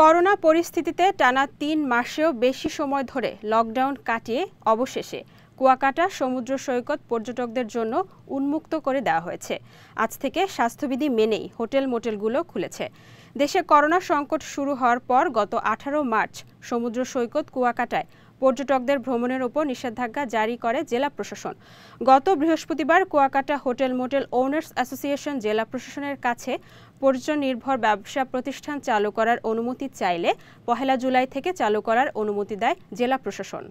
corona পরিস্থিতিতে টানা তিন মাসেও বেশি সময় ধরে লকডাউন কাটিয়ে অবশেষে কুয়াকাটা সমুদ্র সৈকত পর্যটকদের জন্য উন্মুক্ত করে দেওয়া হয়েছে আজ থেকে স্বাস্থ্যবিধি মেনেই হোটেল মোটেলগুলো খুলেছে দেশে করোনা সংকট শুরু হওয়ার পর গত আঠারো মার্চ সমুদ্র সৈকত কুয়াকাটায় পর্যটকদের ভ্রমণের উপর নিষেধাজ্ঞা জারি করে জেলা প্রশাসন গত বৃহস্পতিবার Kuakata hotel motel owners association জেলা প্রশাসনের কাছে পর্যটন নির্ভর ব্যবসা প্রতিষ্ঠান চালু করার অনুমতি চাইলে পহেলা জুলাই থেকে চালু করার অনুমতি দেয় জেলা প্রশাসন